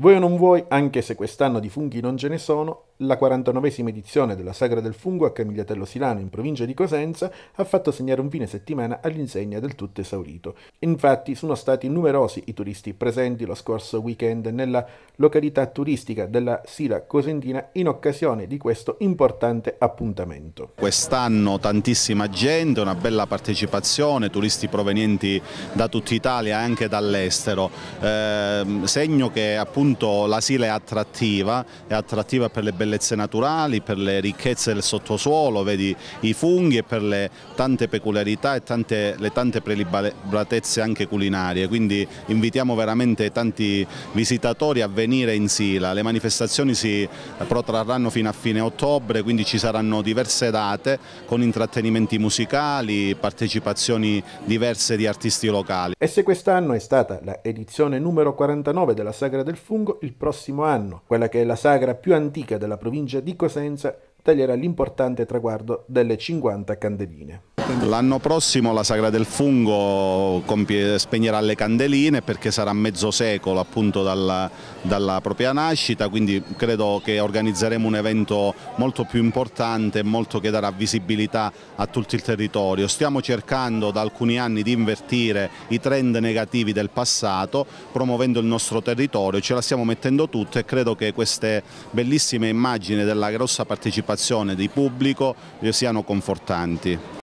Vuoi o non vuoi, anche se quest'anno di funghi non ce ne sono, la 49esima edizione della Sagra del Fungo a Camigliatello Silano in provincia di Cosenza ha fatto segnare un fine settimana all'insegna del tutto esaurito. Infatti sono stati numerosi i turisti presenti lo scorso weekend nella località turistica della Sila Cosentina in occasione di questo importante appuntamento. Quest'anno tantissima gente, una bella partecipazione, turisti provenienti da tutta Italia e anche dall'estero. Eh, segno che appunto la Sila è attrattiva, è attrattiva per le belle bellezze naturali, per le ricchezze del sottosuolo, vedi i funghi e per le tante peculiarità e tante, le tante prelibatezze anche culinarie, quindi invitiamo veramente tanti visitatori a venire in Sila, le manifestazioni si protrarranno fino a fine ottobre, quindi ci saranno diverse date con intrattenimenti musicali, partecipazioni diverse di artisti locali. E se quest'anno è stata la edizione numero 49 della Sagra del Fungo, il prossimo anno, quella che è la sagra più antica della provincia di Cosenza taglierà l'importante traguardo delle 50 candeline. L'anno prossimo la Sagra del Fungo compie, spegnerà le candeline perché sarà mezzo secolo appunto dalla, dalla propria nascita, quindi credo che organizzeremo un evento molto più importante, molto che darà visibilità a tutto il territorio. Stiamo cercando da alcuni anni di invertire i trend negativi del passato, promuovendo il nostro territorio, ce la stiamo mettendo tutta e credo che queste bellissime immagini della grossa partecipazione di pubblico siano confortanti.